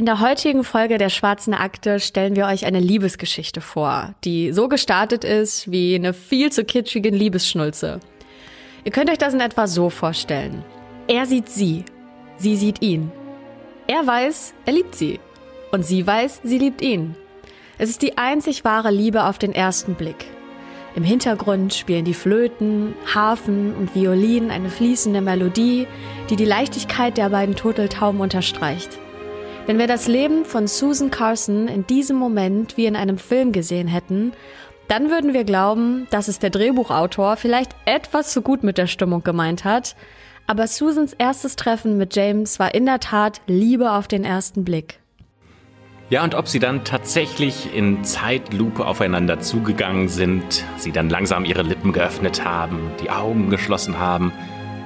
In der heutigen Folge der Schwarzen Akte stellen wir euch eine Liebesgeschichte vor, die so gestartet ist wie eine viel zu kitschige Liebesschnulze. Ihr könnt euch das in etwa so vorstellen. Er sieht sie, sie sieht ihn. Er weiß, er liebt sie. Und sie weiß, sie liebt ihn. Es ist die einzig wahre Liebe auf den ersten Blick. Im Hintergrund spielen die Flöten, Harfen und Violinen eine fließende Melodie, die die Leichtigkeit der beiden Turteltauben unterstreicht. Wenn wir das Leben von Susan Carson in diesem Moment wie in einem Film gesehen hätten, dann würden wir glauben, dass es der Drehbuchautor vielleicht etwas zu gut mit der Stimmung gemeint hat. Aber Susans erstes Treffen mit James war in der Tat Liebe auf den ersten Blick. Ja, und ob sie dann tatsächlich in Zeitlupe aufeinander zugegangen sind, sie dann langsam ihre Lippen geöffnet haben, die Augen geschlossen haben,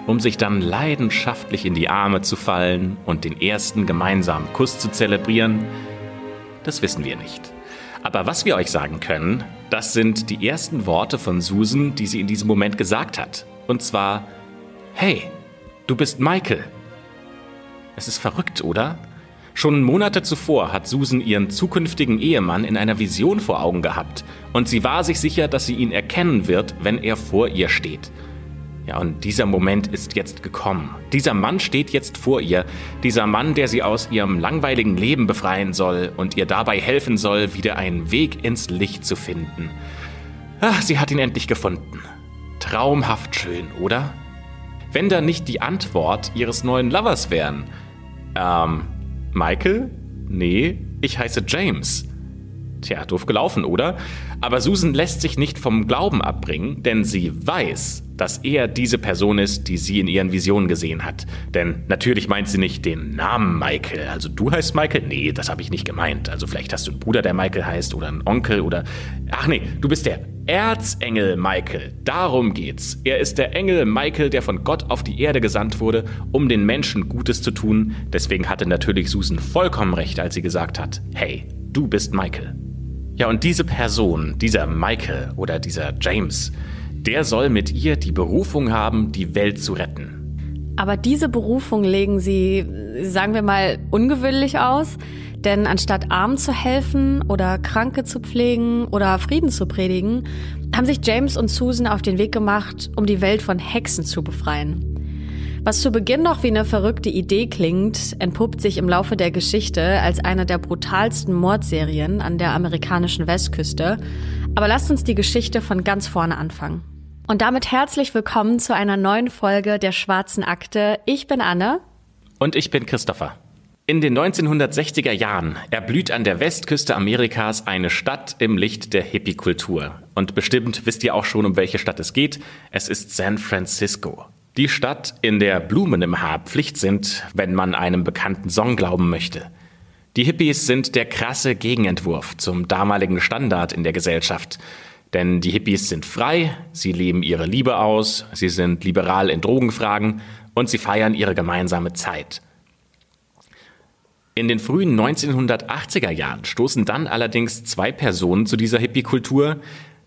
um sich dann leidenschaftlich in die Arme zu fallen und den ersten gemeinsamen Kuss zu zelebrieren, das wissen wir nicht. Aber was wir euch sagen können, das sind die ersten Worte von Susan, die sie in diesem Moment gesagt hat. Und zwar, hey, du bist Michael. Es ist verrückt, oder? Schon Monate zuvor hat Susan ihren zukünftigen Ehemann in einer Vision vor Augen gehabt und sie war sich sicher, dass sie ihn erkennen wird, wenn er vor ihr steht. Ja, und dieser Moment ist jetzt gekommen. Dieser Mann steht jetzt vor ihr. Dieser Mann, der sie aus ihrem langweiligen Leben befreien soll und ihr dabei helfen soll, wieder einen Weg ins Licht zu finden. Ach, sie hat ihn endlich gefunden. Traumhaft schön, oder? Wenn da nicht die Antwort ihres neuen Lovers wären. Ähm, Michael? Nee, ich heiße James. Tja, doof gelaufen, oder? Aber Susan lässt sich nicht vom Glauben abbringen, denn sie weiß, dass er diese Person ist, die sie in ihren Visionen gesehen hat. Denn natürlich meint sie nicht den Namen Michael. Also du heißt Michael? Nee, das habe ich nicht gemeint. Also vielleicht hast du einen Bruder, der Michael heißt oder einen Onkel oder... Ach nee, du bist der Erzengel Michael. Darum geht's. Er ist der Engel Michael, der von Gott auf die Erde gesandt wurde, um den Menschen Gutes zu tun. Deswegen hatte natürlich Susan vollkommen recht, als sie gesagt hat, hey, du bist Michael. Ja, und diese Person, dieser Michael oder dieser James, der soll mit ihr die Berufung haben, die Welt zu retten. Aber diese Berufung legen sie, sagen wir mal, ungewöhnlich aus. Denn anstatt Armen zu helfen oder Kranke zu pflegen oder Frieden zu predigen, haben sich James und Susan auf den Weg gemacht, um die Welt von Hexen zu befreien. Was zu Beginn noch wie eine verrückte Idee klingt, entpuppt sich im Laufe der Geschichte als eine der brutalsten Mordserien an der amerikanischen Westküste. Aber lasst uns die Geschichte von ganz vorne anfangen. Und damit herzlich willkommen zu einer neuen Folge der Schwarzen Akte. Ich bin Anne. Und ich bin Christopher. In den 1960er Jahren erblüht an der Westküste Amerikas eine Stadt im Licht der Hippie-Kultur. Und bestimmt wisst ihr auch schon, um welche Stadt es geht. Es ist San Francisco. Die Stadt, in der Blumen im Haar Pflicht sind, wenn man einem bekannten Song glauben möchte. Die Hippies sind der krasse Gegenentwurf zum damaligen Standard in der Gesellschaft. Denn die Hippies sind frei, sie leben ihre Liebe aus, sie sind liberal in Drogenfragen und sie feiern ihre gemeinsame Zeit. In den frühen 1980er Jahren stoßen dann allerdings zwei Personen zu dieser Hippie-Kultur,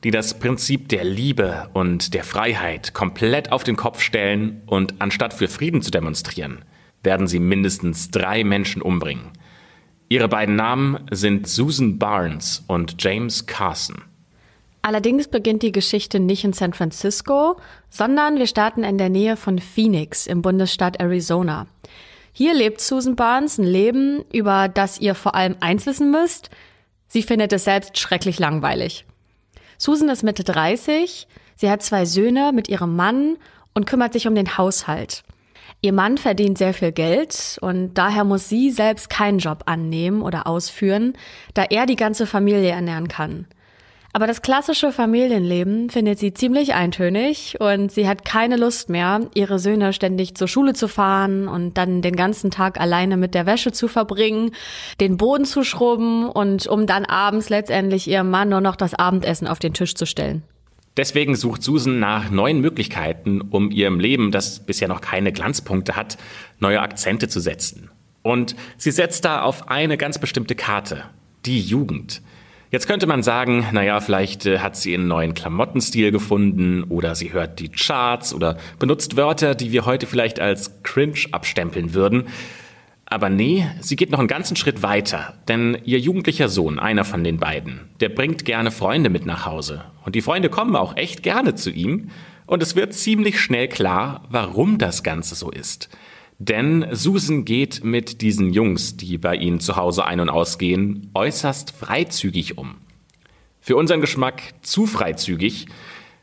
die das Prinzip der Liebe und der Freiheit komplett auf den Kopf stellen und anstatt für Frieden zu demonstrieren, werden sie mindestens drei Menschen umbringen. Ihre beiden Namen sind Susan Barnes und James Carson. Allerdings beginnt die Geschichte nicht in San Francisco, sondern wir starten in der Nähe von Phoenix im Bundesstaat Arizona. Hier lebt Susan Barnes ein Leben, über das ihr vor allem eins wissen müsst. Sie findet es selbst schrecklich langweilig. Susan ist Mitte 30, sie hat zwei Söhne mit ihrem Mann und kümmert sich um den Haushalt. Ihr Mann verdient sehr viel Geld und daher muss sie selbst keinen Job annehmen oder ausführen, da er die ganze Familie ernähren kann. Aber das klassische Familienleben findet sie ziemlich eintönig und sie hat keine Lust mehr, ihre Söhne ständig zur Schule zu fahren und dann den ganzen Tag alleine mit der Wäsche zu verbringen, den Boden zu schrubben und um dann abends letztendlich ihrem Mann nur noch das Abendessen auf den Tisch zu stellen. Deswegen sucht Susan nach neuen Möglichkeiten, um ihrem Leben, das bisher noch keine Glanzpunkte hat, neue Akzente zu setzen. Und sie setzt da auf eine ganz bestimmte Karte, die Jugend. Jetzt könnte man sagen, naja, vielleicht äh, hat sie einen neuen Klamottenstil gefunden oder sie hört die Charts oder benutzt Wörter, die wir heute vielleicht als cringe abstempeln würden. Aber nee, sie geht noch einen ganzen Schritt weiter, denn ihr jugendlicher Sohn, einer von den beiden, der bringt gerne Freunde mit nach Hause. Und die Freunde kommen auch echt gerne zu ihm. Und es wird ziemlich schnell klar, warum das Ganze so ist. Denn Susan geht mit diesen Jungs, die bei ihnen zu Hause ein- und ausgehen, äußerst freizügig um. Für unseren Geschmack zu freizügig,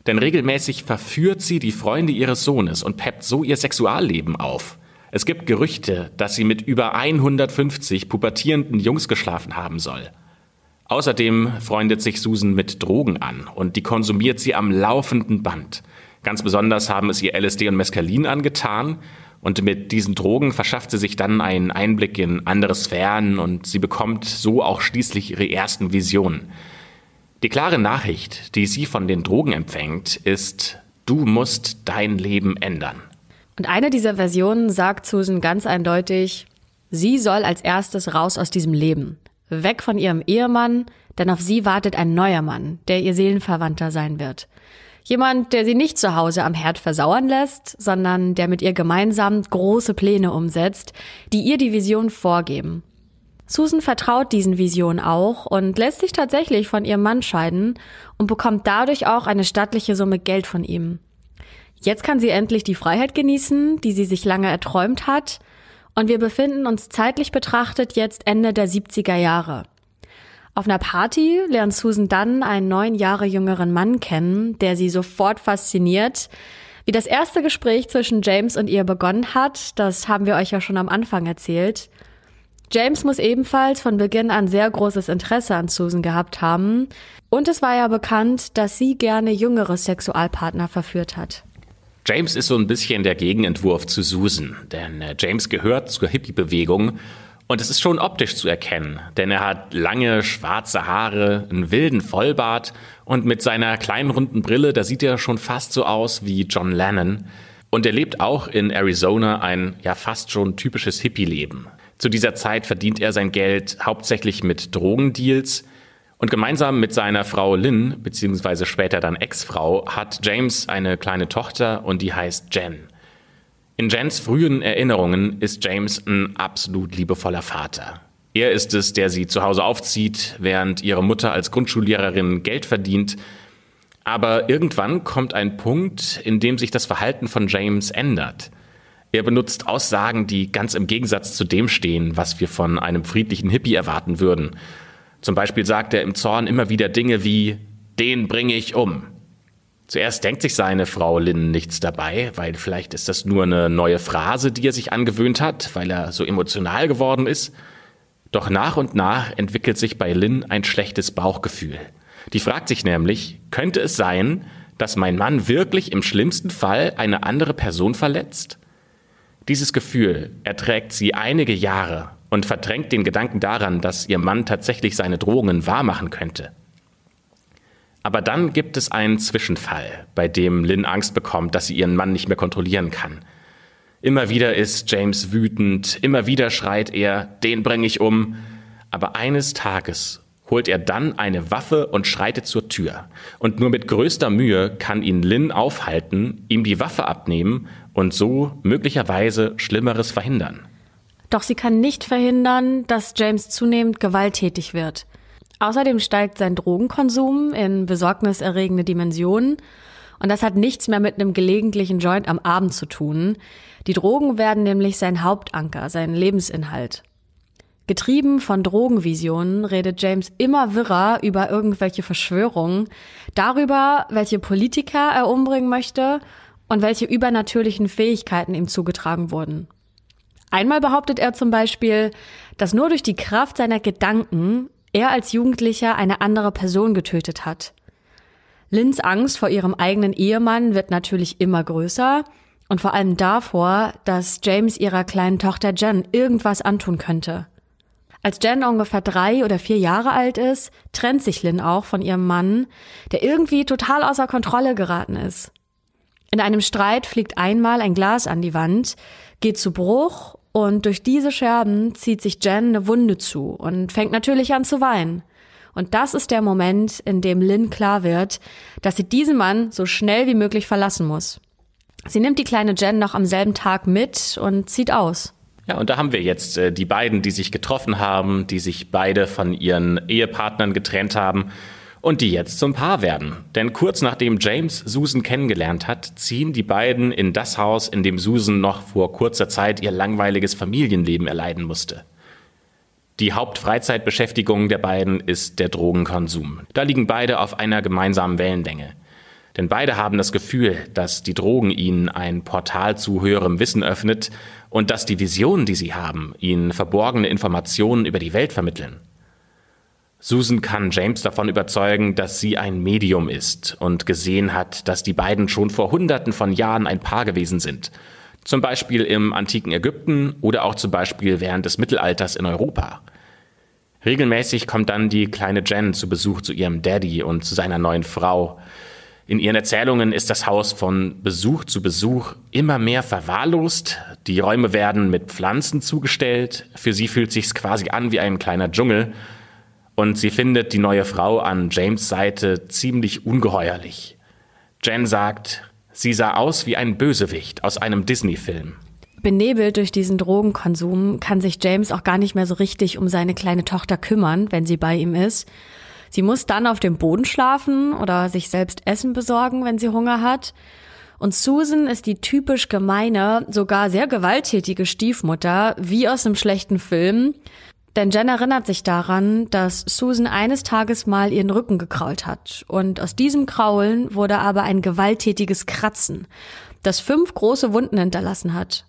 denn regelmäßig verführt sie die Freunde ihres Sohnes und peppt so ihr Sexualleben auf. Es gibt Gerüchte, dass sie mit über 150 pubertierenden Jungs geschlafen haben soll. Außerdem freundet sich Susan mit Drogen an und die konsumiert sie am laufenden Band. Ganz besonders haben es ihr LSD und Mescalin angetan, und mit diesen Drogen verschafft sie sich dann einen Einblick in andere Sphären und sie bekommt so auch schließlich ihre ersten Visionen. Die klare Nachricht, die sie von den Drogen empfängt, ist, du musst dein Leben ändern. Und eine dieser Versionen sagt Susan ganz eindeutig, sie soll als erstes raus aus diesem Leben, weg von ihrem Ehemann, denn auf sie wartet ein neuer Mann, der ihr Seelenverwandter sein wird. Jemand, der sie nicht zu Hause am Herd versauern lässt, sondern der mit ihr gemeinsam große Pläne umsetzt, die ihr die Vision vorgeben. Susan vertraut diesen Visionen auch und lässt sich tatsächlich von ihrem Mann scheiden und bekommt dadurch auch eine stattliche Summe Geld von ihm. Jetzt kann sie endlich die Freiheit genießen, die sie sich lange erträumt hat, und wir befinden uns zeitlich betrachtet jetzt Ende der 70er Jahre. Auf einer Party lernt Susan dann einen neun Jahre jüngeren Mann kennen, der sie sofort fasziniert. Wie das erste Gespräch zwischen James und ihr begonnen hat, das haben wir euch ja schon am Anfang erzählt. James muss ebenfalls von Beginn an sehr großes Interesse an Susan gehabt haben. Und es war ja bekannt, dass sie gerne jüngere Sexualpartner verführt hat. James ist so ein bisschen der Gegenentwurf zu Susan, denn äh, James gehört zur Hippie-Bewegung und es ist schon optisch zu erkennen, denn er hat lange schwarze Haare, einen wilden Vollbart und mit seiner kleinen runden Brille, da sieht er schon fast so aus wie John Lennon. Und er lebt auch in Arizona ein ja fast schon typisches Hippie-Leben. Zu dieser Zeit verdient er sein Geld hauptsächlich mit Drogendeals. Und gemeinsam mit seiner Frau Lynn, beziehungsweise später dann Ex-Frau, hat James eine kleine Tochter und die heißt Jen. In Jens frühen Erinnerungen ist James ein absolut liebevoller Vater. Er ist es, der sie zu Hause aufzieht, während ihre Mutter als Grundschullehrerin Geld verdient. Aber irgendwann kommt ein Punkt, in dem sich das Verhalten von James ändert. Er benutzt Aussagen, die ganz im Gegensatz zu dem stehen, was wir von einem friedlichen Hippie erwarten würden. Zum Beispiel sagt er im Zorn immer wieder Dinge wie, den bringe ich um. Zuerst denkt sich seine Frau Lynn nichts dabei, weil vielleicht ist das nur eine neue Phrase, die er sich angewöhnt hat, weil er so emotional geworden ist. Doch nach und nach entwickelt sich bei Lynn ein schlechtes Bauchgefühl. Die fragt sich nämlich, könnte es sein, dass mein Mann wirklich im schlimmsten Fall eine andere Person verletzt? Dieses Gefühl erträgt sie einige Jahre und verdrängt den Gedanken daran, dass ihr Mann tatsächlich seine Drohungen wahrmachen könnte. Aber dann gibt es einen Zwischenfall, bei dem Lynn Angst bekommt, dass sie ihren Mann nicht mehr kontrollieren kann. Immer wieder ist James wütend, immer wieder schreit er, den bringe ich um. Aber eines Tages holt er dann eine Waffe und schreitet zur Tür. Und nur mit größter Mühe kann ihn Lynn aufhalten, ihm die Waffe abnehmen und so möglicherweise Schlimmeres verhindern. Doch sie kann nicht verhindern, dass James zunehmend gewalttätig wird. Außerdem steigt sein Drogenkonsum in besorgniserregende Dimensionen. Und das hat nichts mehr mit einem gelegentlichen Joint am Abend zu tun. Die Drogen werden nämlich sein Hauptanker, sein Lebensinhalt. Getrieben von Drogenvisionen redet James immer wirrer über irgendwelche Verschwörungen, darüber, welche Politiker er umbringen möchte und welche übernatürlichen Fähigkeiten ihm zugetragen wurden. Einmal behauptet er zum Beispiel, dass nur durch die Kraft seiner Gedanken er als Jugendlicher eine andere Person getötet hat. Lins Angst vor ihrem eigenen Ehemann wird natürlich immer größer und vor allem davor, dass James ihrer kleinen Tochter Jen irgendwas antun könnte. Als Jen ungefähr drei oder vier Jahre alt ist, trennt sich Lynn auch von ihrem Mann, der irgendwie total außer Kontrolle geraten ist. In einem Streit fliegt einmal ein Glas an die Wand, geht zu Bruch und durch diese Scherben zieht sich Jen eine Wunde zu und fängt natürlich an zu weinen. Und das ist der Moment, in dem Lynn klar wird, dass sie diesen Mann so schnell wie möglich verlassen muss. Sie nimmt die kleine Jen noch am selben Tag mit und zieht aus. Ja, und da haben wir jetzt äh, die beiden, die sich getroffen haben, die sich beide von ihren Ehepartnern getrennt haben und die jetzt zum Paar werden. Denn kurz nachdem James Susan kennengelernt hat, ziehen die beiden in das Haus, in dem Susan noch vor kurzer Zeit ihr langweiliges Familienleben erleiden musste. Die Hauptfreizeitbeschäftigung der beiden ist der Drogenkonsum. Da liegen beide auf einer gemeinsamen Wellenlänge. Denn beide haben das Gefühl, dass die Drogen ihnen ein Portal zu höherem Wissen öffnet und dass die Visionen, die sie haben, ihnen verborgene Informationen über die Welt vermitteln. Susan kann James davon überzeugen, dass sie ein Medium ist und gesehen hat, dass die beiden schon vor Hunderten von Jahren ein Paar gewesen sind. Zum Beispiel im antiken Ägypten oder auch zum Beispiel während des Mittelalters in Europa. Regelmäßig kommt dann die kleine Jen zu Besuch zu ihrem Daddy und zu seiner neuen Frau. In ihren Erzählungen ist das Haus von Besuch zu Besuch immer mehr verwahrlost. Die Räume werden mit Pflanzen zugestellt. Für sie fühlt sich's quasi an wie ein kleiner Dschungel und sie findet die neue Frau an James Seite ziemlich ungeheuerlich. Jen sagt, sie sah aus wie ein Bösewicht aus einem Disney-Film. Benebelt durch diesen Drogenkonsum kann sich James auch gar nicht mehr so richtig um seine kleine Tochter kümmern, wenn sie bei ihm ist. Sie muss dann auf dem Boden schlafen oder sich selbst Essen besorgen, wenn sie Hunger hat. Und Susan ist die typisch gemeine, sogar sehr gewalttätige Stiefmutter, wie aus einem schlechten Film. Denn Jen erinnert sich daran, dass Susan eines Tages mal ihren Rücken gekrault hat. Und aus diesem Kraulen wurde aber ein gewalttätiges Kratzen, das fünf große Wunden hinterlassen hat.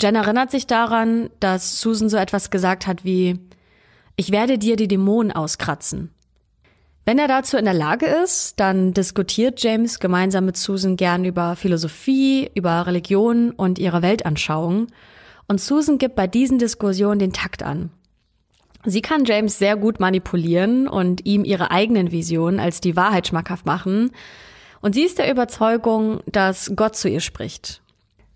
Jen erinnert sich daran, dass Susan so etwas gesagt hat wie, ich werde dir die Dämonen auskratzen. Wenn er dazu in der Lage ist, dann diskutiert James gemeinsam mit Susan gern über Philosophie, über Religion und ihre Weltanschauung. Und Susan gibt bei diesen Diskussionen den Takt an. Sie kann James sehr gut manipulieren und ihm ihre eigenen Visionen als die Wahrheit schmackhaft machen. Und sie ist der Überzeugung, dass Gott zu ihr spricht.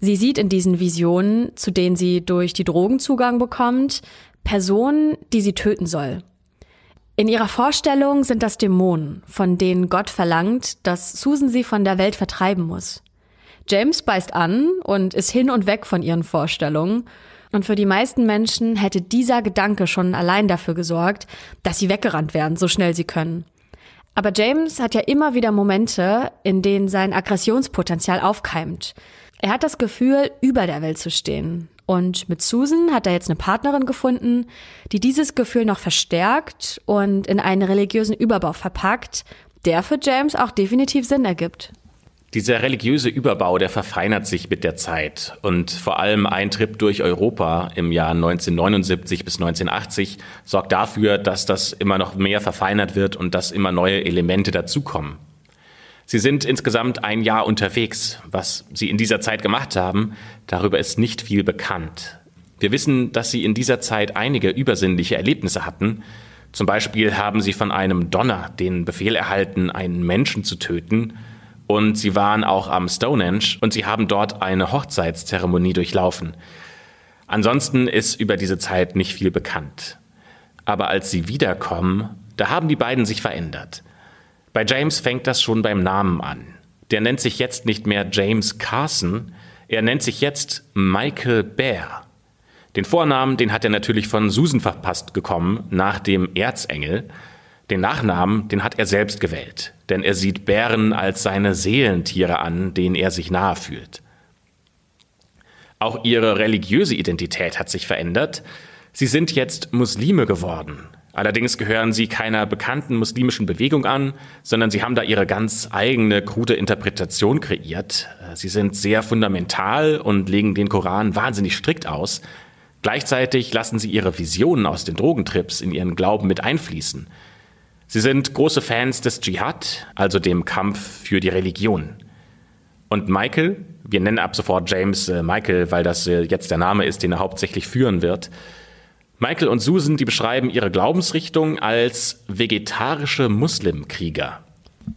Sie sieht in diesen Visionen, zu denen sie durch die Drogen Zugang bekommt, Personen, die sie töten soll. In ihrer Vorstellung sind das Dämonen, von denen Gott verlangt, dass Susan sie von der Welt vertreiben muss. James beißt an und ist hin und weg von ihren Vorstellungen und für die meisten Menschen hätte dieser Gedanke schon allein dafür gesorgt, dass sie weggerannt werden, so schnell sie können. Aber James hat ja immer wieder Momente, in denen sein Aggressionspotenzial aufkeimt. Er hat das Gefühl, über der Welt zu stehen. Und mit Susan hat er jetzt eine Partnerin gefunden, die dieses Gefühl noch verstärkt und in einen religiösen Überbau verpackt, der für James auch definitiv Sinn ergibt. Dieser religiöse Überbau, der verfeinert sich mit der Zeit und vor allem ein Trip durch Europa im Jahr 1979 bis 1980 sorgt dafür, dass das immer noch mehr verfeinert wird und dass immer neue Elemente dazukommen. Sie sind insgesamt ein Jahr unterwegs. Was sie in dieser Zeit gemacht haben, darüber ist nicht viel bekannt. Wir wissen, dass sie in dieser Zeit einige übersinnliche Erlebnisse hatten, zum Beispiel haben sie von einem Donner den Befehl erhalten, einen Menschen zu töten und sie waren auch am Stonehenge und sie haben dort eine Hochzeitszeremonie durchlaufen. Ansonsten ist über diese Zeit nicht viel bekannt. Aber als sie wiederkommen, da haben die beiden sich verändert. Bei James fängt das schon beim Namen an. Der nennt sich jetzt nicht mehr James Carson, er nennt sich jetzt Michael Bear. Den Vornamen, den hat er natürlich von Susan verpasst gekommen, nach dem Erzengel. Den Nachnamen, den hat er selbst gewählt, denn er sieht Bären als seine Seelentiere an, denen er sich nahe fühlt. Auch ihre religiöse Identität hat sich verändert. Sie sind jetzt Muslime geworden. Allerdings gehören sie keiner bekannten muslimischen Bewegung an, sondern sie haben da ihre ganz eigene krude Interpretation kreiert. Äh, sie sind sehr fundamental und legen den Koran wahnsinnig strikt aus. Gleichzeitig lassen sie ihre Visionen aus den Drogentrips in ihren Glauben mit einfließen. Sie sind große Fans des Dschihad, also dem Kampf für die Religion. Und Michael, wir nennen ab sofort James äh, Michael, weil das äh, jetzt der Name ist, den er hauptsächlich führen wird. Michael und Susan, die beschreiben ihre Glaubensrichtung als vegetarische Muslimkrieger.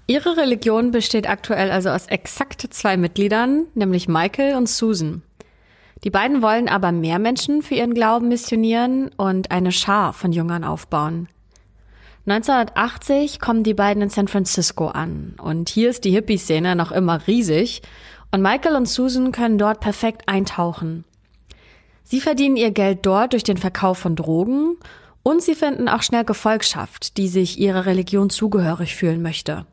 Ihre Religion besteht aktuell also aus exakt zwei Mitgliedern, nämlich Michael und Susan. Die beiden wollen aber mehr Menschen für ihren Glauben missionieren und eine Schar von Jüngern aufbauen. 1980 kommen die beiden in San Francisco an und hier ist die Hippie-Szene noch immer riesig und Michael und Susan können dort perfekt eintauchen. Sie verdienen ihr Geld dort durch den Verkauf von Drogen und sie finden auch schnell Gefolgschaft, die sich ihrer Religion zugehörig fühlen möchte.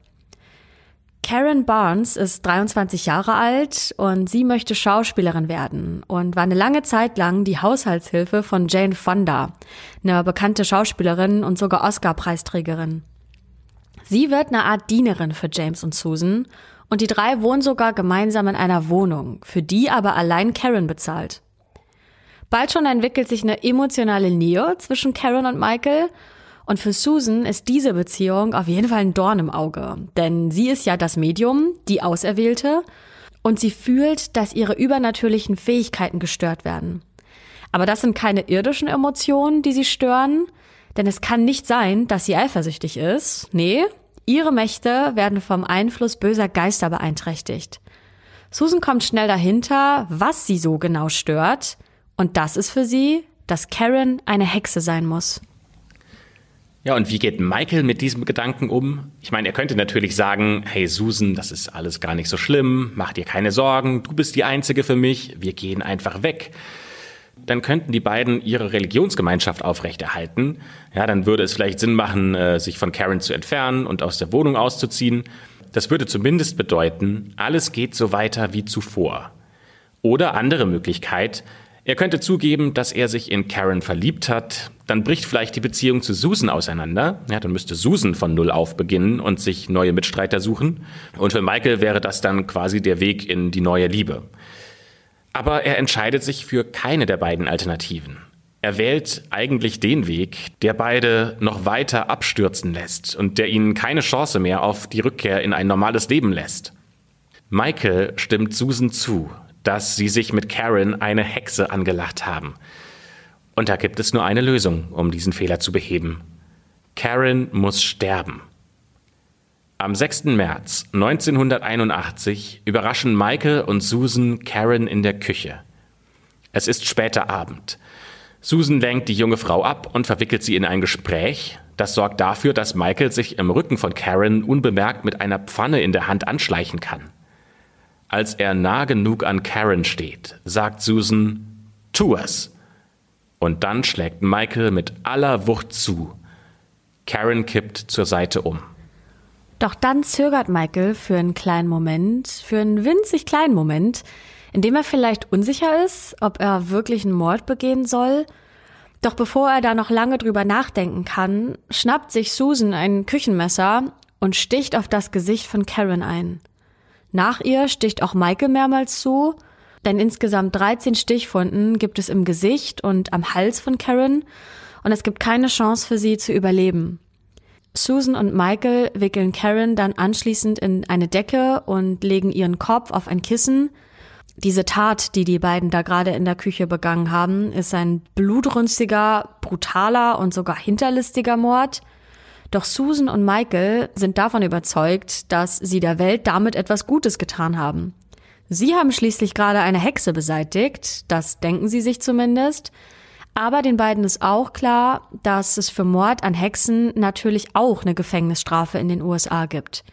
Karen Barnes ist 23 Jahre alt und sie möchte Schauspielerin werden und war eine lange Zeit lang die Haushaltshilfe von Jane Fonda, eine bekannte Schauspielerin und sogar Oscar-Preisträgerin. Sie wird eine Art Dienerin für James und Susan und die drei wohnen sogar gemeinsam in einer Wohnung, für die aber allein Karen bezahlt. Bald schon entwickelt sich eine emotionale Nähe zwischen Karen und Michael und für Susan ist diese Beziehung auf jeden Fall ein Dorn im Auge, denn sie ist ja das Medium, die Auserwählte, und sie fühlt, dass ihre übernatürlichen Fähigkeiten gestört werden. Aber das sind keine irdischen Emotionen, die sie stören, denn es kann nicht sein, dass sie eifersüchtig ist. Nee, ihre Mächte werden vom Einfluss böser Geister beeinträchtigt. Susan kommt schnell dahinter, was sie so genau stört, und das ist für sie, dass Karen eine Hexe sein muss. Ja, und wie geht Michael mit diesem Gedanken um? Ich meine, er könnte natürlich sagen, hey Susan, das ist alles gar nicht so schlimm, mach dir keine Sorgen, du bist die Einzige für mich, wir gehen einfach weg. Dann könnten die beiden ihre Religionsgemeinschaft aufrechterhalten. Ja, dann würde es vielleicht Sinn machen, äh, sich von Karen zu entfernen und aus der Wohnung auszuziehen. Das würde zumindest bedeuten, alles geht so weiter wie zuvor. Oder andere Möglichkeit, er könnte zugeben, dass er sich in Karen verliebt hat. Dann bricht vielleicht die Beziehung zu Susan auseinander. Ja, dann müsste Susan von Null auf beginnen und sich neue Mitstreiter suchen. Und für Michael wäre das dann quasi der Weg in die neue Liebe. Aber er entscheidet sich für keine der beiden Alternativen. Er wählt eigentlich den Weg, der beide noch weiter abstürzen lässt und der ihnen keine Chance mehr auf die Rückkehr in ein normales Leben lässt. Michael stimmt Susan zu dass sie sich mit Karen eine Hexe angelacht haben. Und da gibt es nur eine Lösung, um diesen Fehler zu beheben. Karen muss sterben. Am 6. März 1981 überraschen Michael und Susan Karen in der Küche. Es ist später Abend. Susan lenkt die junge Frau ab und verwickelt sie in ein Gespräch. Das sorgt dafür, dass Michael sich im Rücken von Karen unbemerkt mit einer Pfanne in der Hand anschleichen kann. Als er nah genug an Karen steht, sagt Susan, tu es. Und dann schlägt Michael mit aller Wucht zu. Karen kippt zur Seite um. Doch dann zögert Michael für einen kleinen Moment, für einen winzig kleinen Moment, in dem er vielleicht unsicher ist, ob er wirklich einen Mord begehen soll. Doch bevor er da noch lange drüber nachdenken kann, schnappt sich Susan ein Küchenmesser und sticht auf das Gesicht von Karen ein. Nach ihr sticht auch Maike mehrmals zu, denn insgesamt 13 Stichfunden gibt es im Gesicht und am Hals von Karen und es gibt keine Chance für sie zu überleben. Susan und Michael wickeln Karen dann anschließend in eine Decke und legen ihren Kopf auf ein Kissen. Diese Tat, die die beiden da gerade in der Küche begangen haben, ist ein blutrünstiger, brutaler und sogar hinterlistiger Mord. Doch Susan und Michael sind davon überzeugt, dass sie der Welt damit etwas Gutes getan haben. Sie haben schließlich gerade eine Hexe beseitigt, das denken sie sich zumindest. Aber den beiden ist auch klar, dass es für Mord an Hexen natürlich auch eine Gefängnisstrafe in den USA gibt.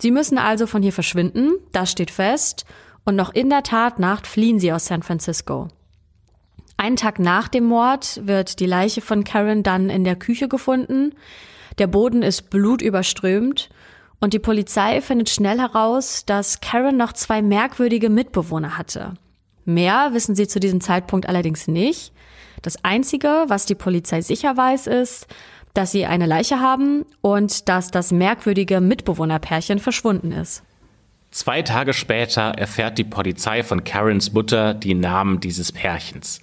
Sie müssen also von hier verschwinden, das steht fest, und noch in der Tatnacht fliehen sie aus San Francisco. Einen Tag nach dem Mord wird die Leiche von Karen dann in der Küche gefunden. Der Boden ist blutüberströmt und die Polizei findet schnell heraus, dass Karen noch zwei merkwürdige Mitbewohner hatte. Mehr wissen sie zu diesem Zeitpunkt allerdings nicht. Das Einzige, was die Polizei sicher weiß, ist, dass sie eine Leiche haben und dass das merkwürdige Mitbewohnerpärchen verschwunden ist. Zwei Tage später erfährt die Polizei von Karens Mutter die Namen dieses Pärchens.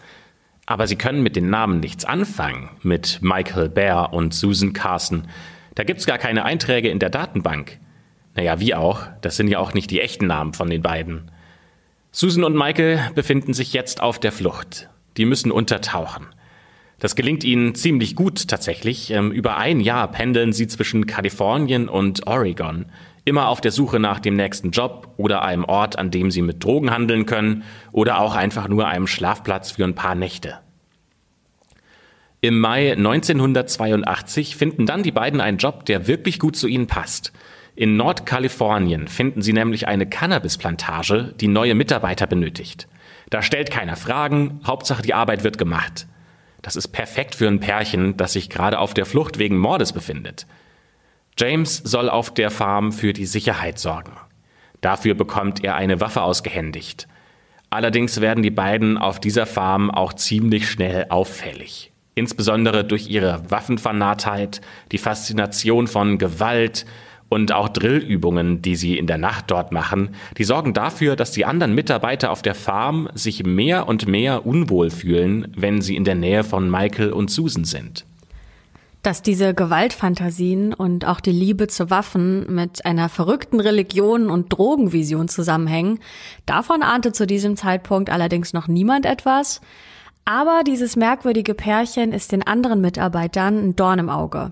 Aber sie können mit den Namen nichts anfangen, mit Michael Bear und Susan Carson. Da gibt's gar keine Einträge in der Datenbank. Naja, wie auch, das sind ja auch nicht die echten Namen von den beiden. Susan und Michael befinden sich jetzt auf der Flucht. Die müssen untertauchen. Das gelingt ihnen ziemlich gut tatsächlich. Ähm, über ein Jahr pendeln sie zwischen Kalifornien und Oregon immer auf der Suche nach dem nächsten Job oder einem Ort, an dem sie mit Drogen handeln können oder auch einfach nur einem Schlafplatz für ein paar Nächte. Im Mai 1982 finden dann die beiden einen Job, der wirklich gut zu ihnen passt. In Nordkalifornien finden sie nämlich eine Cannabisplantage, die neue Mitarbeiter benötigt. Da stellt keiner Fragen, Hauptsache die Arbeit wird gemacht. Das ist perfekt für ein Pärchen, das sich gerade auf der Flucht wegen Mordes befindet. James soll auf der Farm für die Sicherheit sorgen. Dafür bekommt er eine Waffe ausgehändigt. Allerdings werden die beiden auf dieser Farm auch ziemlich schnell auffällig. Insbesondere durch ihre Waffenfanatheit, die Faszination von Gewalt und auch Drillübungen, die sie in der Nacht dort machen, die sorgen dafür, dass die anderen Mitarbeiter auf der Farm sich mehr und mehr unwohl fühlen, wenn sie in der Nähe von Michael und Susan sind dass diese Gewaltfantasien und auch die Liebe zu Waffen mit einer verrückten Religion und Drogenvision zusammenhängen. Davon ahnte zu diesem Zeitpunkt allerdings noch niemand etwas. Aber dieses merkwürdige Pärchen ist den anderen Mitarbeitern ein Dorn im Auge.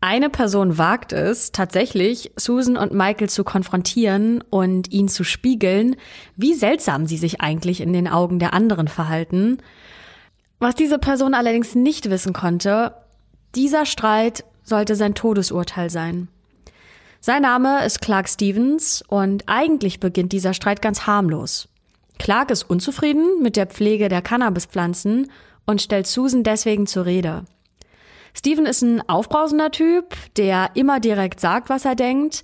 Eine Person wagt es, tatsächlich Susan und Michael zu konfrontieren und ihn zu spiegeln, wie seltsam sie sich eigentlich in den Augen der anderen verhalten. Was diese Person allerdings nicht wissen konnte, dieser Streit sollte sein Todesurteil sein. Sein Name ist Clark Stevens und eigentlich beginnt dieser Streit ganz harmlos. Clark ist unzufrieden mit der Pflege der Cannabispflanzen und stellt Susan deswegen zur Rede. Steven ist ein aufbrausender Typ, der immer direkt sagt, was er denkt.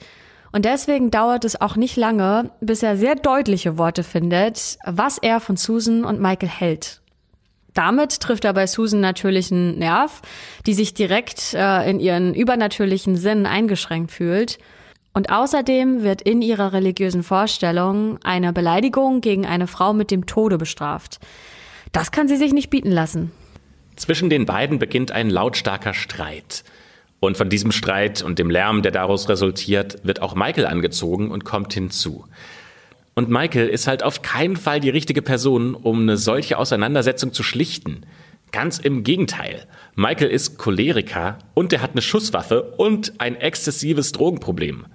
Und deswegen dauert es auch nicht lange, bis er sehr deutliche Worte findet, was er von Susan und Michael hält. Damit trifft er bei Susan natürlich einen Nerv, die sich direkt äh, in ihren übernatürlichen Sinn eingeschränkt fühlt. Und außerdem wird in ihrer religiösen Vorstellung eine Beleidigung gegen eine Frau mit dem Tode bestraft. Das kann sie sich nicht bieten lassen. Zwischen den beiden beginnt ein lautstarker Streit. Und von diesem Streit und dem Lärm, der daraus resultiert, wird auch Michael angezogen und kommt hinzu. Und Michael ist halt auf keinen Fall die richtige Person, um eine solche Auseinandersetzung zu schlichten. Ganz im Gegenteil. Michael ist Choleriker und er hat eine Schusswaffe und ein exzessives Drogenproblem.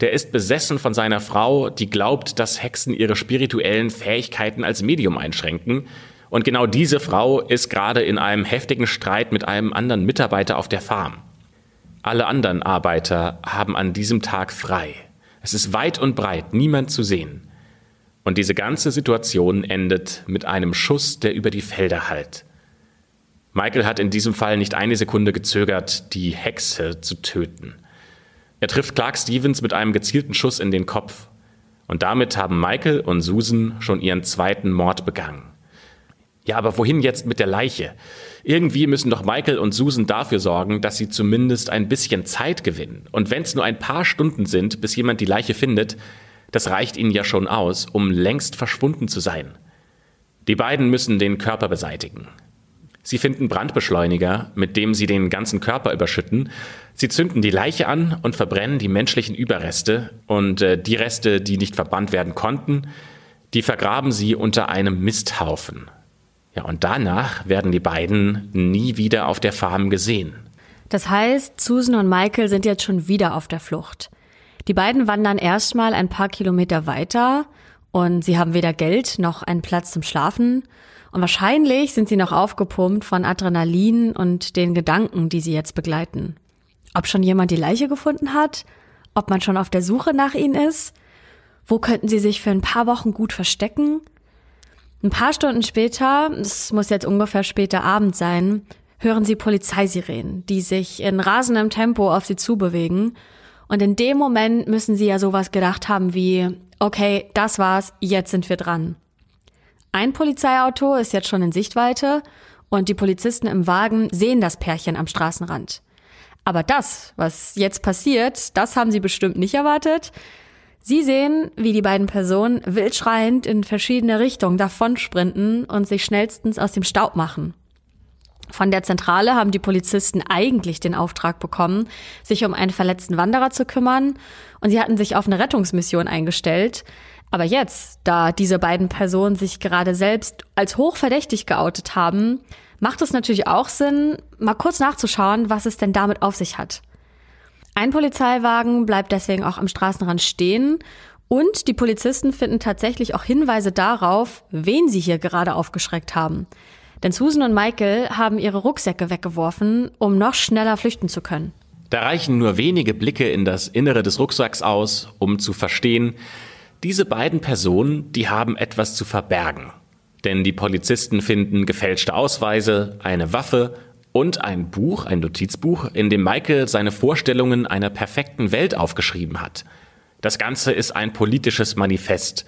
Der ist besessen von seiner Frau, die glaubt, dass Hexen ihre spirituellen Fähigkeiten als Medium einschränken. Und genau diese Frau ist gerade in einem heftigen Streit mit einem anderen Mitarbeiter auf der Farm. Alle anderen Arbeiter haben an diesem Tag frei. Es ist weit und breit niemand zu sehen. Und diese ganze Situation endet mit einem Schuss, der über die Felder hallt. Michael hat in diesem Fall nicht eine Sekunde gezögert, die Hexe zu töten. Er trifft Clark Stevens mit einem gezielten Schuss in den Kopf. Und damit haben Michael und Susan schon ihren zweiten Mord begangen. Ja, aber wohin jetzt mit der Leiche? Irgendwie müssen doch Michael und Susan dafür sorgen, dass sie zumindest ein bisschen Zeit gewinnen. Und wenn es nur ein paar Stunden sind, bis jemand die Leiche findet, das reicht ihnen ja schon aus, um längst verschwunden zu sein. Die beiden müssen den Körper beseitigen. Sie finden Brandbeschleuniger, mit dem sie den ganzen Körper überschütten. Sie zünden die Leiche an und verbrennen die menschlichen Überreste und äh, die Reste, die nicht verbannt werden konnten, die vergraben sie unter einem Misthaufen. Ja, und danach werden die beiden nie wieder auf der Farm gesehen. Das heißt, Susan und Michael sind jetzt schon wieder auf der Flucht. Die beiden wandern erstmal ein paar Kilometer weiter und sie haben weder Geld noch einen Platz zum Schlafen. Und wahrscheinlich sind sie noch aufgepumpt von Adrenalin und den Gedanken, die sie jetzt begleiten. Ob schon jemand die Leiche gefunden hat? Ob man schon auf der Suche nach ihnen ist? Wo könnten sie sich für ein paar Wochen gut verstecken? Ein paar Stunden später, es muss jetzt ungefähr später Abend sein, hören sie Polizeisirenen, die sich in rasendem Tempo auf sie zubewegen und in dem Moment müssen sie ja sowas gedacht haben wie, okay, das war's, jetzt sind wir dran. Ein Polizeiauto ist jetzt schon in Sichtweite und die Polizisten im Wagen sehen das Pärchen am Straßenrand. Aber das, was jetzt passiert, das haben sie bestimmt nicht erwartet. Sie sehen, wie die beiden Personen wildschreiend in verschiedene Richtungen davonsprinten und sich schnellstens aus dem Staub machen. Von der Zentrale haben die Polizisten eigentlich den Auftrag bekommen, sich um einen verletzten Wanderer zu kümmern und sie hatten sich auf eine Rettungsmission eingestellt. Aber jetzt, da diese beiden Personen sich gerade selbst als hochverdächtig geoutet haben, macht es natürlich auch Sinn, mal kurz nachzuschauen, was es denn damit auf sich hat. Ein Polizeiwagen bleibt deswegen auch am Straßenrand stehen und die Polizisten finden tatsächlich auch Hinweise darauf, wen sie hier gerade aufgeschreckt haben. Denn Susan und Michael haben ihre Rucksäcke weggeworfen, um noch schneller flüchten zu können. Da reichen nur wenige Blicke in das Innere des Rucksacks aus, um zu verstehen, diese beiden Personen, die haben etwas zu verbergen. Denn die Polizisten finden gefälschte Ausweise, eine Waffe und ein Buch, ein Notizbuch, in dem Michael seine Vorstellungen einer perfekten Welt aufgeschrieben hat. Das Ganze ist ein politisches Manifest.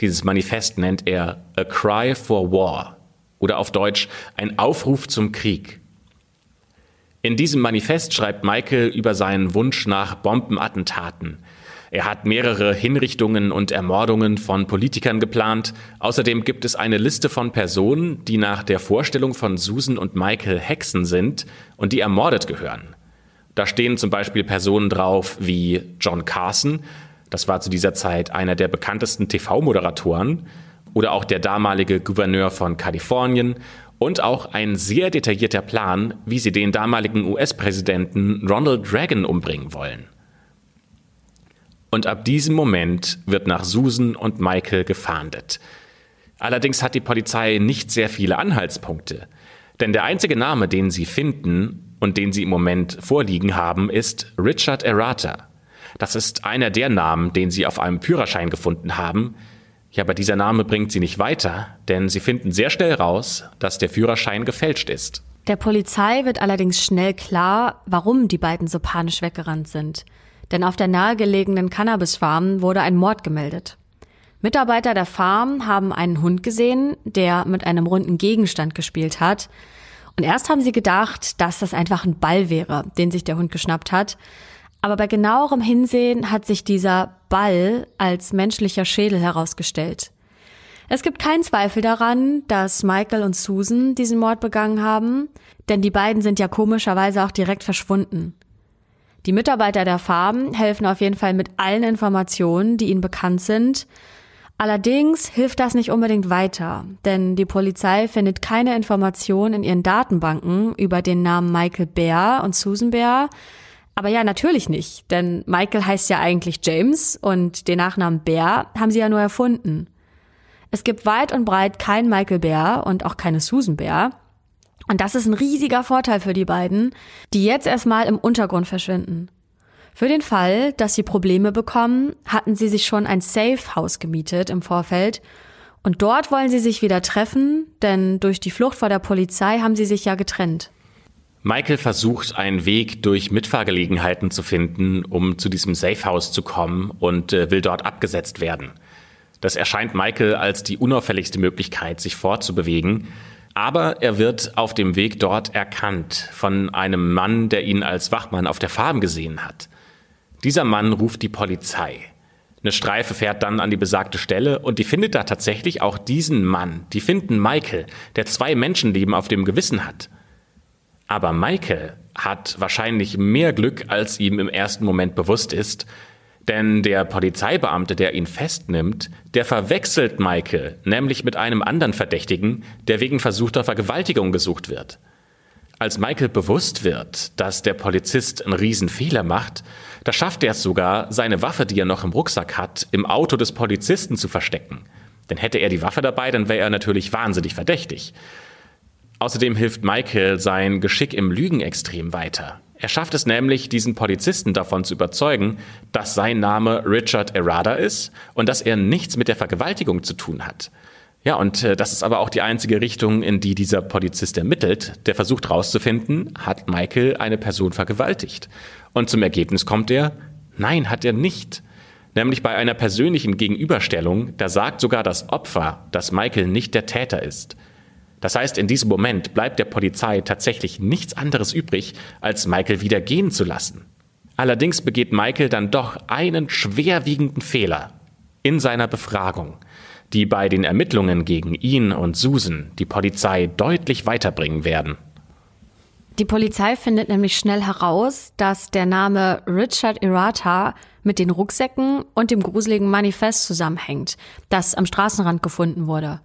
Dieses Manifest nennt er A Cry for War oder auf Deutsch ein Aufruf zum Krieg. In diesem Manifest schreibt Michael über seinen Wunsch nach Bombenattentaten. Er hat mehrere Hinrichtungen und Ermordungen von Politikern geplant. Außerdem gibt es eine Liste von Personen, die nach der Vorstellung von Susan und Michael Hexen sind und die ermordet gehören. Da stehen zum Beispiel Personen drauf wie John Carson, das war zu dieser Zeit einer der bekanntesten TV-Moderatoren, oder auch der damalige Gouverneur von Kalifornien und auch ein sehr detaillierter Plan, wie sie den damaligen US-Präsidenten Ronald Reagan umbringen wollen. Und ab diesem Moment wird nach Susan und Michael gefahndet. Allerdings hat die Polizei nicht sehr viele Anhaltspunkte, denn der einzige Name, den sie finden und den sie im Moment vorliegen haben, ist Richard Errata. Das ist einer der Namen, den sie auf einem Führerschein gefunden haben, ja, aber dieser Name bringt sie nicht weiter, denn sie finden sehr schnell raus, dass der Führerschein gefälscht ist. Der Polizei wird allerdings schnell klar, warum die beiden so panisch weggerannt sind. Denn auf der nahegelegenen Cannabis-Farm wurde ein Mord gemeldet. Mitarbeiter der Farm haben einen Hund gesehen, der mit einem runden Gegenstand gespielt hat. Und erst haben sie gedacht, dass das einfach ein Ball wäre, den sich der Hund geschnappt hat. Aber bei genauerem Hinsehen hat sich dieser Ball als menschlicher Schädel herausgestellt. Es gibt keinen Zweifel daran, dass Michael und Susan diesen Mord begangen haben, denn die beiden sind ja komischerweise auch direkt verschwunden. Die Mitarbeiter der Farm helfen auf jeden Fall mit allen Informationen, die ihnen bekannt sind. Allerdings hilft das nicht unbedingt weiter, denn die Polizei findet keine Informationen in ihren Datenbanken über den Namen Michael Bär und Susan Bär, aber ja, natürlich nicht, denn Michael heißt ja eigentlich James und den Nachnamen Bear haben sie ja nur erfunden. Es gibt weit und breit keinen Michael Bear und auch keine Susan Bear. Und das ist ein riesiger Vorteil für die beiden, die jetzt erstmal im Untergrund verschwinden. Für den Fall, dass sie Probleme bekommen, hatten sie sich schon ein Safe House gemietet im Vorfeld. Und dort wollen sie sich wieder treffen, denn durch die Flucht vor der Polizei haben sie sich ja getrennt. Michael versucht, einen Weg durch Mitfahrgelegenheiten zu finden, um zu diesem Safehouse zu kommen und äh, will dort abgesetzt werden. Das erscheint Michael als die unauffälligste Möglichkeit, sich fortzubewegen. Aber er wird auf dem Weg dort erkannt von einem Mann, der ihn als Wachmann auf der Farm gesehen hat. Dieser Mann ruft die Polizei. Eine Streife fährt dann an die besagte Stelle und die findet da tatsächlich auch diesen Mann. Die finden Michael, der zwei Menschenleben auf dem Gewissen hat. Aber Michael hat wahrscheinlich mehr Glück, als ihm im ersten Moment bewusst ist, denn der Polizeibeamte, der ihn festnimmt, der verwechselt Michael, nämlich mit einem anderen Verdächtigen, der wegen versuchter Vergewaltigung gesucht wird. Als Michael bewusst wird, dass der Polizist einen Riesenfehler macht, da schafft er es sogar, seine Waffe, die er noch im Rucksack hat, im Auto des Polizisten zu verstecken. Denn hätte er die Waffe dabei, dann wäre er natürlich wahnsinnig verdächtig. Außerdem hilft Michael sein Geschick im Lügen extrem weiter. Er schafft es nämlich, diesen Polizisten davon zu überzeugen, dass sein Name Richard Errada ist und dass er nichts mit der Vergewaltigung zu tun hat. Ja, und äh, das ist aber auch die einzige Richtung, in die dieser Polizist ermittelt. Der versucht herauszufinden, hat Michael eine Person vergewaltigt? Und zum Ergebnis kommt er, nein, hat er nicht. Nämlich bei einer persönlichen Gegenüberstellung, da sagt sogar das Opfer, dass Michael nicht der Täter ist. Das heißt, in diesem Moment bleibt der Polizei tatsächlich nichts anderes übrig, als Michael wieder gehen zu lassen. Allerdings begeht Michael dann doch einen schwerwiegenden Fehler in seiner Befragung, die bei den Ermittlungen gegen ihn und Susan die Polizei deutlich weiterbringen werden. Die Polizei findet nämlich schnell heraus, dass der Name Richard Irata mit den Rucksäcken und dem gruseligen Manifest zusammenhängt, das am Straßenrand gefunden wurde.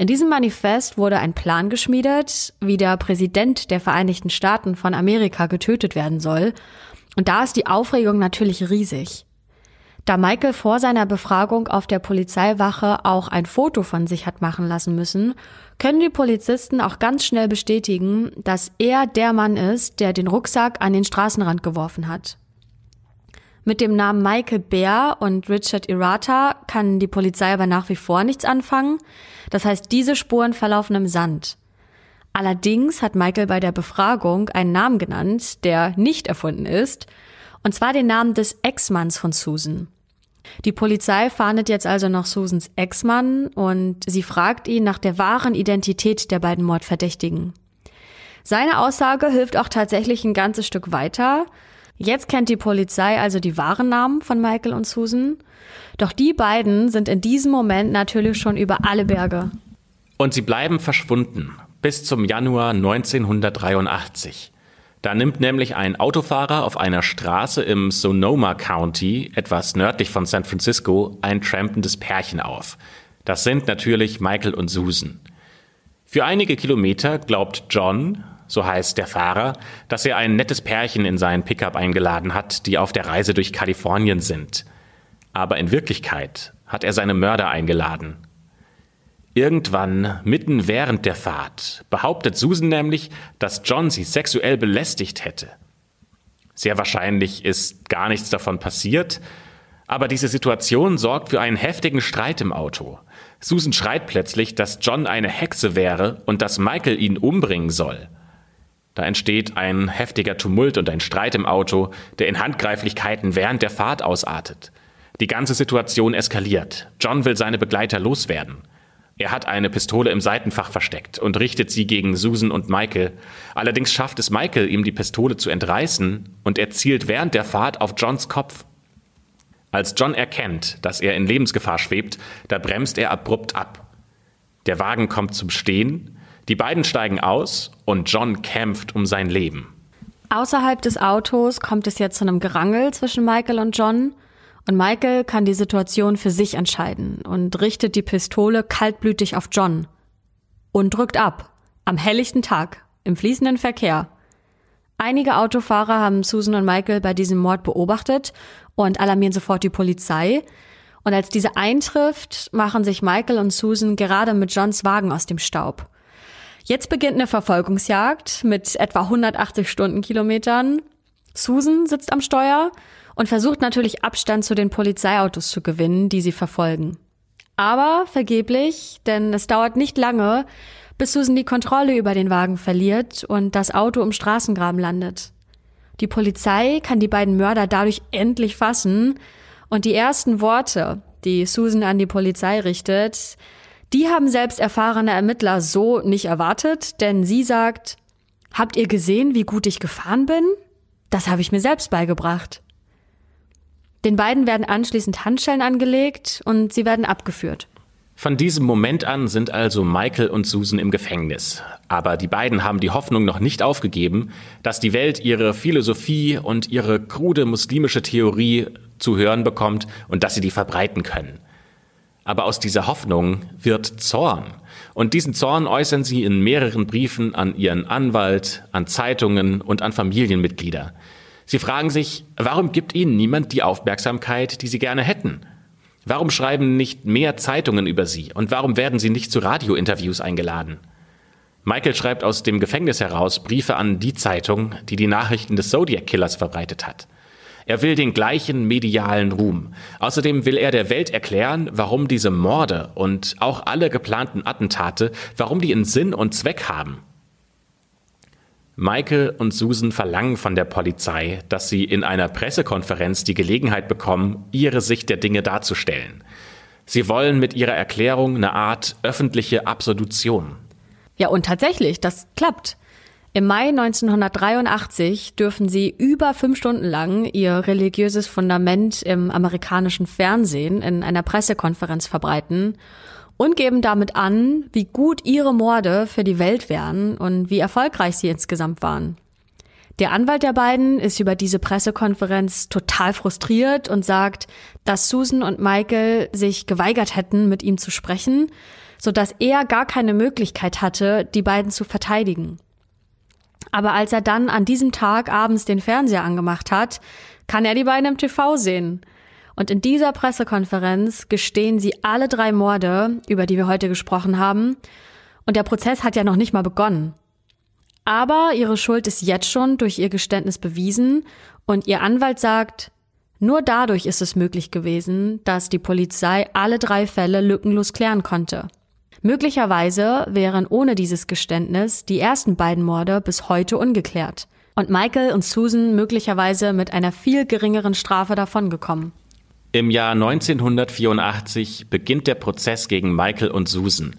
In diesem Manifest wurde ein Plan geschmiedet, wie der Präsident der Vereinigten Staaten von Amerika getötet werden soll. Und da ist die Aufregung natürlich riesig. Da Michael vor seiner Befragung auf der Polizeiwache auch ein Foto von sich hat machen lassen müssen, können die Polizisten auch ganz schnell bestätigen, dass er der Mann ist, der den Rucksack an den Straßenrand geworfen hat. Mit dem Namen Michael Bär und Richard Irata kann die Polizei aber nach wie vor nichts anfangen. Das heißt, diese Spuren verlaufen im Sand. Allerdings hat Michael bei der Befragung einen Namen genannt, der nicht erfunden ist, und zwar den Namen des Ex-Manns von Susan. Die Polizei fahndet jetzt also nach Susans Ex-Mann und sie fragt ihn nach der wahren Identität der beiden Mordverdächtigen. Seine Aussage hilft auch tatsächlich ein ganzes Stück weiter, Jetzt kennt die Polizei also die wahren Namen von Michael und Susan. Doch die beiden sind in diesem Moment natürlich schon über alle Berge. Und sie bleiben verschwunden bis zum Januar 1983. Da nimmt nämlich ein Autofahrer auf einer Straße im Sonoma County, etwas nördlich von San Francisco, ein trampendes Pärchen auf. Das sind natürlich Michael und Susan. Für einige Kilometer glaubt John, so heißt der Fahrer, dass er ein nettes Pärchen in seinen Pickup eingeladen hat, die auf der Reise durch Kalifornien sind. Aber in Wirklichkeit hat er seine Mörder eingeladen. Irgendwann, mitten während der Fahrt, behauptet Susan nämlich, dass John sie sexuell belästigt hätte. Sehr wahrscheinlich ist gar nichts davon passiert, aber diese Situation sorgt für einen heftigen Streit im Auto. Susan schreit plötzlich, dass John eine Hexe wäre und dass Michael ihn umbringen soll. Da entsteht ein heftiger Tumult und ein Streit im Auto, der in Handgreiflichkeiten während der Fahrt ausartet. Die ganze Situation eskaliert. John will seine Begleiter loswerden. Er hat eine Pistole im Seitenfach versteckt und richtet sie gegen Susan und Michael. Allerdings schafft es Michael, ihm die Pistole zu entreißen und er zielt während der Fahrt auf Johns Kopf. Als John erkennt, dass er in Lebensgefahr schwebt, da bremst er abrupt ab. Der Wagen kommt zum Stehen die beiden steigen aus und John kämpft um sein Leben. Außerhalb des Autos kommt es jetzt zu einem Gerangel zwischen Michael und John. Und Michael kann die Situation für sich entscheiden und richtet die Pistole kaltblütig auf John. Und drückt ab. Am helllichten Tag. Im fließenden Verkehr. Einige Autofahrer haben Susan und Michael bei diesem Mord beobachtet und alarmieren sofort die Polizei. Und als diese eintrifft, machen sich Michael und Susan gerade mit Johns Wagen aus dem Staub. Jetzt beginnt eine Verfolgungsjagd mit etwa 180 Stundenkilometern. Susan sitzt am Steuer und versucht natürlich Abstand zu den Polizeiautos zu gewinnen, die sie verfolgen. Aber vergeblich, denn es dauert nicht lange, bis Susan die Kontrolle über den Wagen verliert und das Auto im Straßengraben landet. Die Polizei kann die beiden Mörder dadurch endlich fassen und die ersten Worte, die Susan an die Polizei richtet, die haben selbst erfahrene Ermittler so nicht erwartet, denn sie sagt, habt ihr gesehen, wie gut ich gefahren bin? Das habe ich mir selbst beigebracht. Den beiden werden anschließend Handschellen angelegt und sie werden abgeführt. Von diesem Moment an sind also Michael und Susan im Gefängnis. Aber die beiden haben die Hoffnung noch nicht aufgegeben, dass die Welt ihre Philosophie und ihre krude muslimische Theorie zu hören bekommt und dass sie die verbreiten können aber aus dieser Hoffnung wird Zorn. Und diesen Zorn äußern sie in mehreren Briefen an ihren Anwalt, an Zeitungen und an Familienmitglieder. Sie fragen sich, warum gibt ihnen niemand die Aufmerksamkeit, die sie gerne hätten? Warum schreiben nicht mehr Zeitungen über sie? Und warum werden sie nicht zu Radiointerviews eingeladen? Michael schreibt aus dem Gefängnis heraus Briefe an die Zeitung, die die Nachrichten des Zodiac Killers verbreitet hat. Er will den gleichen medialen Ruhm. Außerdem will er der Welt erklären, warum diese Morde und auch alle geplanten Attentate, warum die einen Sinn und Zweck haben. Michael und Susan verlangen von der Polizei, dass sie in einer Pressekonferenz die Gelegenheit bekommen, ihre Sicht der Dinge darzustellen. Sie wollen mit ihrer Erklärung eine Art öffentliche Absolution. Ja, und tatsächlich, das klappt. Im Mai 1983 dürfen sie über fünf Stunden lang ihr religiöses Fundament im amerikanischen Fernsehen in einer Pressekonferenz verbreiten und geben damit an, wie gut ihre Morde für die Welt wären und wie erfolgreich sie insgesamt waren. Der Anwalt der beiden ist über diese Pressekonferenz total frustriert und sagt, dass Susan und Michael sich geweigert hätten, mit ihm zu sprechen, so dass er gar keine Möglichkeit hatte, die beiden zu verteidigen. Aber als er dann an diesem Tag abends den Fernseher angemacht hat, kann er die beiden im TV sehen. Und in dieser Pressekonferenz gestehen sie alle drei Morde, über die wir heute gesprochen haben. Und der Prozess hat ja noch nicht mal begonnen. Aber ihre Schuld ist jetzt schon durch ihr Geständnis bewiesen und ihr Anwalt sagt, nur dadurch ist es möglich gewesen, dass die Polizei alle drei Fälle lückenlos klären konnte. Möglicherweise wären ohne dieses Geständnis die ersten beiden Morde bis heute ungeklärt und Michael und Susan möglicherweise mit einer viel geringeren Strafe davongekommen. Im Jahr 1984 beginnt der Prozess gegen Michael und Susan.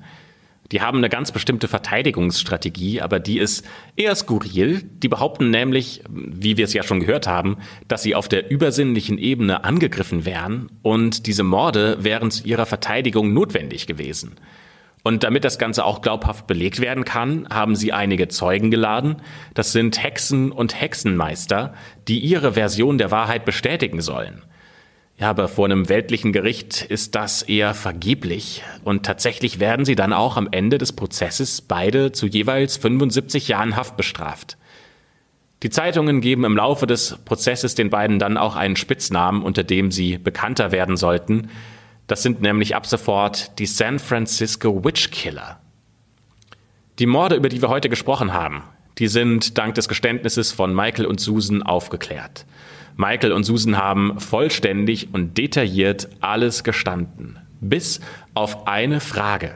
Die haben eine ganz bestimmte Verteidigungsstrategie, aber die ist eher skurril. Die behaupten nämlich, wie wir es ja schon gehört haben, dass sie auf der übersinnlichen Ebene angegriffen wären und diese Morde wären zu ihrer Verteidigung notwendig gewesen. Und damit das Ganze auch glaubhaft belegt werden kann, haben sie einige Zeugen geladen. Das sind Hexen und Hexenmeister, die ihre Version der Wahrheit bestätigen sollen. Ja, aber vor einem weltlichen Gericht ist das eher vergeblich. Und tatsächlich werden sie dann auch am Ende des Prozesses beide zu jeweils 75 Jahren Haft bestraft. Die Zeitungen geben im Laufe des Prozesses den beiden dann auch einen Spitznamen, unter dem sie bekannter werden sollten. Das sind nämlich ab sofort die San Francisco Witch Killer. Die Morde, über die wir heute gesprochen haben, die sind dank des Geständnisses von Michael und Susan aufgeklärt. Michael und Susan haben vollständig und detailliert alles gestanden. Bis auf eine Frage.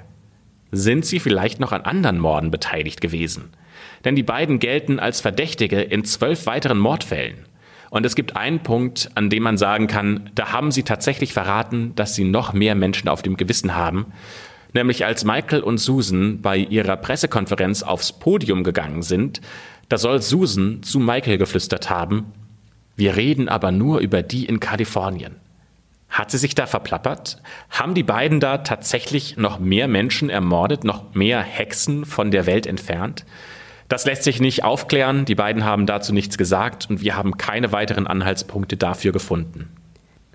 Sind sie vielleicht noch an anderen Morden beteiligt gewesen? Denn die beiden gelten als Verdächtige in zwölf weiteren Mordfällen. Und es gibt einen Punkt, an dem man sagen kann, da haben sie tatsächlich verraten, dass sie noch mehr Menschen auf dem Gewissen haben. Nämlich als Michael und Susan bei ihrer Pressekonferenz aufs Podium gegangen sind, da soll Susan zu Michael geflüstert haben, wir reden aber nur über die in Kalifornien. Hat sie sich da verplappert? Haben die beiden da tatsächlich noch mehr Menschen ermordet, noch mehr Hexen von der Welt entfernt? Das lässt sich nicht aufklären, die beiden haben dazu nichts gesagt und wir haben keine weiteren Anhaltspunkte dafür gefunden.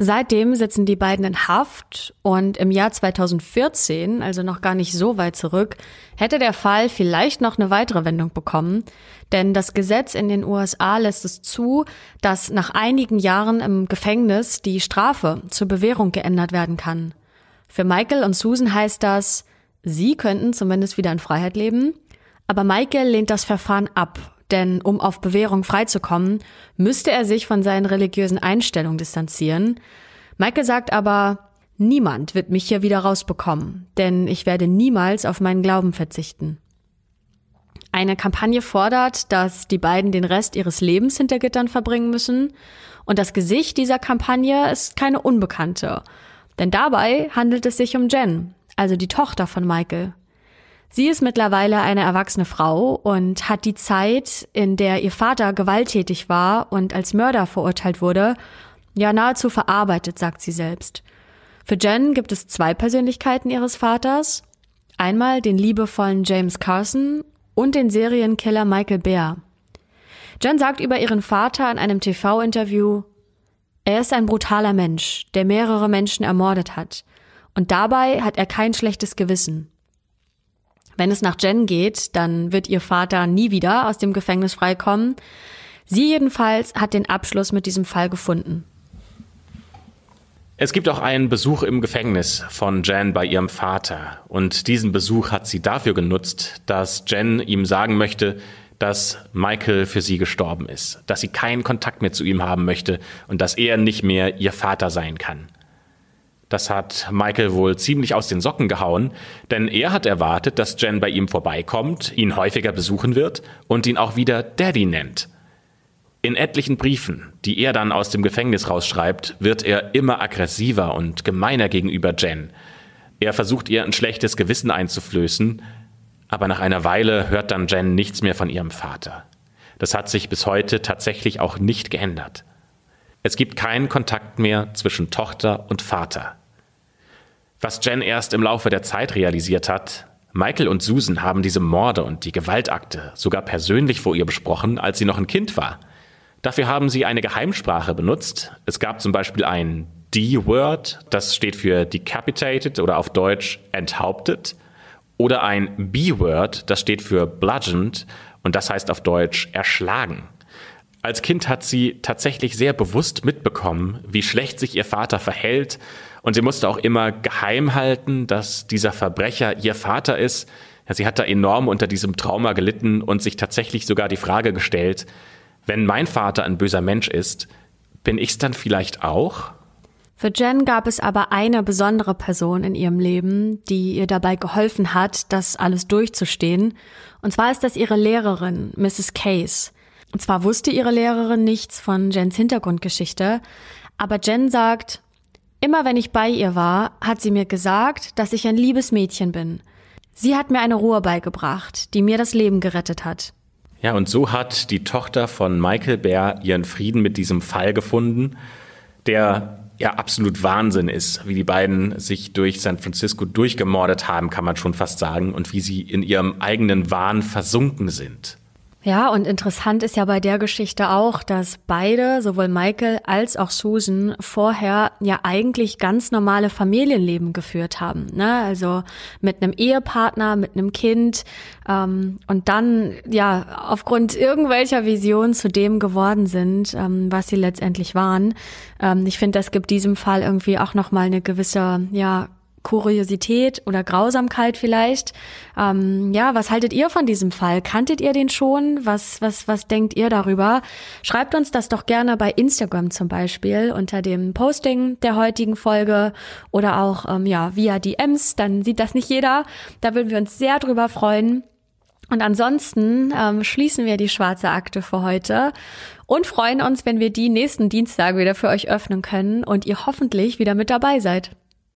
Seitdem sitzen die beiden in Haft und im Jahr 2014, also noch gar nicht so weit zurück, hätte der Fall vielleicht noch eine weitere Wendung bekommen. Denn das Gesetz in den USA lässt es zu, dass nach einigen Jahren im Gefängnis die Strafe zur Bewährung geändert werden kann. Für Michael und Susan heißt das, sie könnten zumindest wieder in Freiheit leben aber Michael lehnt das Verfahren ab, denn um auf Bewährung freizukommen, müsste er sich von seinen religiösen Einstellungen distanzieren. Michael sagt aber, niemand wird mich hier wieder rausbekommen, denn ich werde niemals auf meinen Glauben verzichten. Eine Kampagne fordert, dass die beiden den Rest ihres Lebens hinter Gittern verbringen müssen. Und das Gesicht dieser Kampagne ist keine unbekannte. Denn dabei handelt es sich um Jen, also die Tochter von Michael. Sie ist mittlerweile eine erwachsene Frau und hat die Zeit, in der ihr Vater gewalttätig war und als Mörder verurteilt wurde, ja nahezu verarbeitet, sagt sie selbst. Für Jen gibt es zwei Persönlichkeiten ihres Vaters. Einmal den liebevollen James Carson und den Serienkiller Michael Bear. Jen sagt über ihren Vater in einem TV-Interview, er ist ein brutaler Mensch, der mehrere Menschen ermordet hat. Und dabei hat er kein schlechtes Gewissen. Wenn es nach Jen geht, dann wird ihr Vater nie wieder aus dem Gefängnis freikommen. Sie jedenfalls hat den Abschluss mit diesem Fall gefunden. Es gibt auch einen Besuch im Gefängnis von Jen bei ihrem Vater. Und diesen Besuch hat sie dafür genutzt, dass Jen ihm sagen möchte, dass Michael für sie gestorben ist, dass sie keinen Kontakt mehr zu ihm haben möchte und dass er nicht mehr ihr Vater sein kann. Das hat Michael wohl ziemlich aus den Socken gehauen, denn er hat erwartet, dass Jen bei ihm vorbeikommt, ihn häufiger besuchen wird und ihn auch wieder Daddy nennt. In etlichen Briefen, die er dann aus dem Gefängnis rausschreibt, wird er immer aggressiver und gemeiner gegenüber Jen. Er versucht ihr ein schlechtes Gewissen einzuflößen, aber nach einer Weile hört dann Jen nichts mehr von ihrem Vater. Das hat sich bis heute tatsächlich auch nicht geändert. Es gibt keinen Kontakt mehr zwischen Tochter und Vater. Was Jen erst im Laufe der Zeit realisiert hat, Michael und Susan haben diese Morde und die Gewaltakte sogar persönlich vor ihr besprochen, als sie noch ein Kind war. Dafür haben sie eine Geheimsprache benutzt. Es gab zum Beispiel ein D-Word, das steht für decapitated oder auf Deutsch enthauptet, oder ein B-Word, das steht für bludgeoned und das heißt auf Deutsch erschlagen. Als Kind hat sie tatsächlich sehr bewusst mitbekommen, wie schlecht sich ihr Vater verhält, und sie musste auch immer geheim halten, dass dieser Verbrecher ihr Vater ist. Ja, sie hat da enorm unter diesem Trauma gelitten und sich tatsächlich sogar die Frage gestellt, wenn mein Vater ein böser Mensch ist, bin ich's dann vielleicht auch? Für Jen gab es aber eine besondere Person in ihrem Leben, die ihr dabei geholfen hat, das alles durchzustehen. Und zwar ist das ihre Lehrerin, Mrs. Case. Und zwar wusste ihre Lehrerin nichts von Jens Hintergrundgeschichte, aber Jen sagt, Immer wenn ich bei ihr war, hat sie mir gesagt, dass ich ein liebes Mädchen bin. Sie hat mir eine Ruhe beigebracht, die mir das Leben gerettet hat. Ja, und so hat die Tochter von Michael Bär ihren Frieden mit diesem Fall gefunden, der ja absolut Wahnsinn ist, wie die beiden sich durch San Francisco durchgemordet haben, kann man schon fast sagen, und wie sie in ihrem eigenen Wahn versunken sind. Ja, und interessant ist ja bei der Geschichte auch, dass beide, sowohl Michael als auch Susan, vorher ja eigentlich ganz normale Familienleben geführt haben. Ne? Also mit einem Ehepartner, mit einem Kind ähm, und dann ja aufgrund irgendwelcher Visionen zu dem geworden sind, ähm, was sie letztendlich waren. Ähm, ich finde, das gibt diesem Fall irgendwie auch nochmal eine gewisse, ja, Kuriosität oder Grausamkeit vielleicht. Ähm, ja, was haltet ihr von diesem Fall? Kanntet ihr den schon? Was, was, was denkt ihr darüber? Schreibt uns das doch gerne bei Instagram zum Beispiel unter dem Posting der heutigen Folge oder auch ähm, ja via DMs. Dann sieht das nicht jeder. Da würden wir uns sehr drüber freuen. Und ansonsten ähm, schließen wir die schwarze Akte für heute und freuen uns, wenn wir die nächsten Dienstag wieder für euch öffnen können und ihr hoffentlich wieder mit dabei seid.